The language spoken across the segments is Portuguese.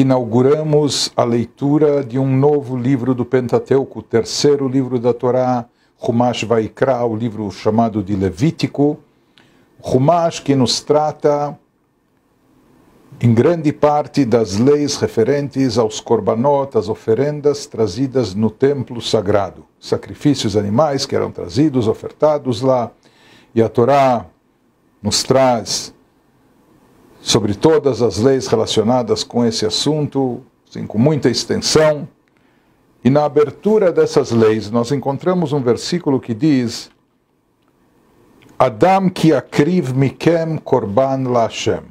inauguramos a leitura de um novo livro do Pentateuco, o terceiro livro da Torá, Rumash Vaikra, o livro chamado de Levítico. Rumash que nos trata em grande parte das leis referentes aos korbanot, as oferendas trazidas no templo sagrado, sacrifícios animais que eram trazidos, ofertados lá, e a Torá nos traz sobre todas as leis relacionadas com esse assunto, assim, com muita extensão. E na abertura dessas leis, nós encontramos um versículo que diz: Adam ki akriv mikem korban lashem.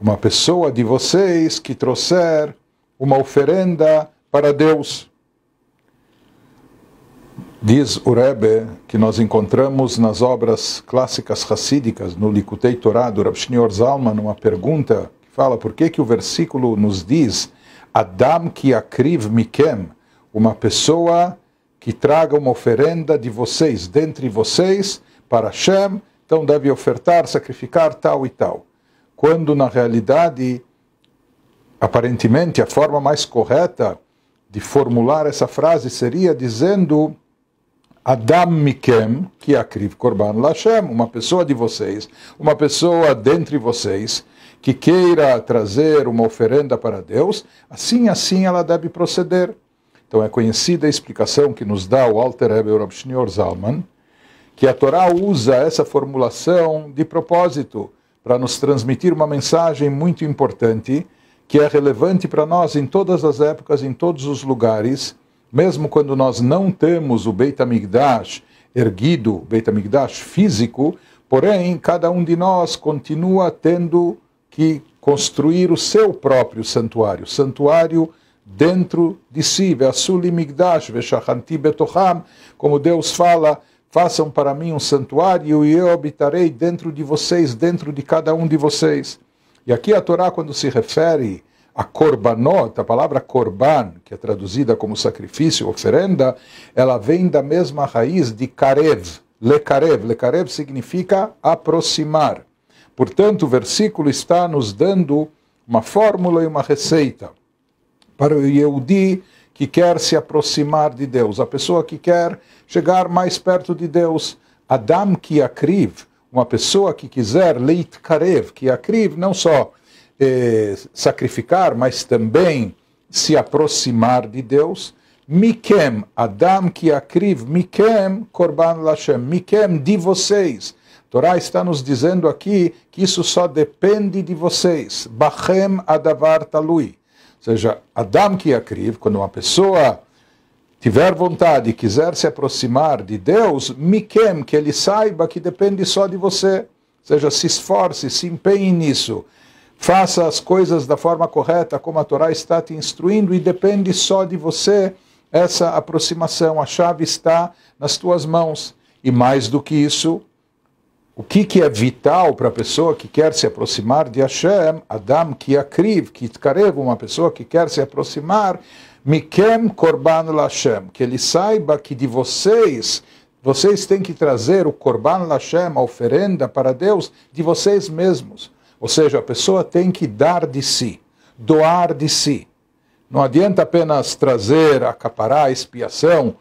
Uma pessoa de vocês que trouxer uma oferenda para Deus. Diz o Rebbe que nós encontramos nas obras clássicas racídicas, no Likutei Torá do Rav Shnior Zalman, uma pergunta que fala por que, que o versículo nos diz Adam ki akriv mikem, uma pessoa que traga uma oferenda de vocês, dentre vocês, para shem então deve ofertar, sacrificar tal e tal. Quando na realidade, aparentemente, a forma mais correta de formular essa frase seria dizendo Adam Mikem, que é a Kriv Korban Lashem, uma pessoa de vocês, uma pessoa dentre vocês, que queira trazer uma oferenda para Deus, assim assim ela deve proceder. Então é conhecida a explicação que nos dá o Alter Eber Rav Zalman, que a Torá usa essa formulação de propósito para nos transmitir uma mensagem muito importante, que é relevante para nós em todas as épocas, em todos os lugares, mesmo quando nós não temos o Beit HaMikdash erguido, Beit HaMikdash físico, porém cada um de nós continua tendo que construir o seu próprio santuário, santuário dentro de si, Ve'asuli Migdash, Ve'shachanti Betoham, como Deus fala, façam para mim um santuário e eu habitarei dentro de vocês, dentro de cada um de vocês. E aqui a Torá, quando se refere a korbanot, a palavra korban, que é traduzida como sacrifício, oferenda, ela vem da mesma raiz de karev, lekarev. Lekarev significa aproximar. Portanto, o versículo está nos dando uma fórmula e uma receita para o Yehudi que quer se aproximar de Deus, a pessoa que quer chegar mais perto de Deus. Adam akriv, uma pessoa que quiser Leit Karev, akriv, não só eh, sacrificar, mas também se aproximar de Deus. Mikem, Adam que akriv, Mikem, Korban Lashem, Mikem, de vocês. Torá está nos dizendo aqui que isso só depende de vocês. Bachem Adavar Talui. Ou seja, Adam que akriv, quando uma pessoa tiver vontade e quiser se aproximar de Deus, Mikem, que ele saiba que depende só de você. Ou seja, se esforce, se empenhe nisso. Faça as coisas da forma correta, como a Torá está te instruindo, e depende só de você essa aproximação. A chave está nas tuas mãos. E mais do que isso, o que, que é vital para a pessoa que quer se aproximar de Hashem, Adam que akriv, que uma pessoa que quer se aproximar, Mikem Korban Lashem, que ele saiba que de vocês, vocês têm que trazer o Korban Lashem, a oferenda para Deus, de vocês mesmos. Ou seja, a pessoa tem que dar de si, doar de si. Não adianta apenas trazer, acaparar a expiação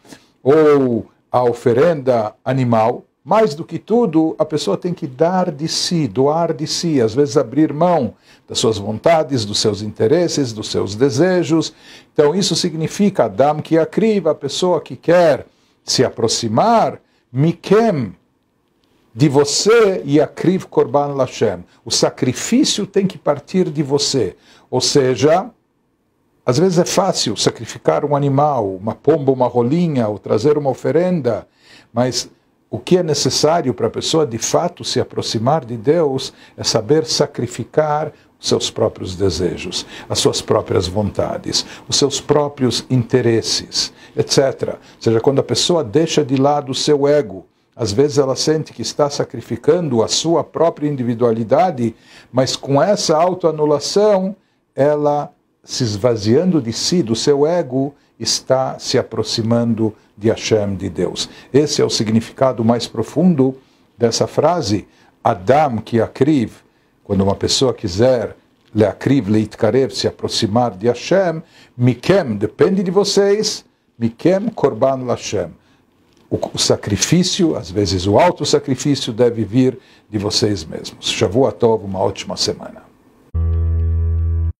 ou a oferenda animal. Mais do que tudo, a pessoa tem que dar de si, doar de si, às vezes abrir mão das suas vontades, dos seus interesses, dos seus desejos. Então, isso significa, Adam que acriva, a pessoa que quer se aproximar, mikem, de você e a Kriv Korban Lashem. O sacrifício tem que partir de você. Ou seja, às vezes é fácil sacrificar um animal, uma pomba, uma rolinha, ou trazer uma oferenda, mas o que é necessário para a pessoa de fato se aproximar de Deus é saber sacrificar os seus próprios desejos, as suas próprias vontades, os seus próprios interesses, etc. Ou seja, quando a pessoa deixa de lado o seu ego, às vezes ela sente que está sacrificando a sua própria individualidade, mas com essa autoanulação, ela se esvaziando de si, do seu ego, está se aproximando de Hashem, de Deus. Esse é o significado mais profundo dessa frase. Adam que akriv, quando uma pessoa quiser leakriv, leitkarev, se aproximar de Hashem, mikem, depende de vocês, mikem korban lashem o sacrifício, às vezes o alto sacrifício, deve vir de vocês mesmos. Shavuot Tov, uma ótima semana.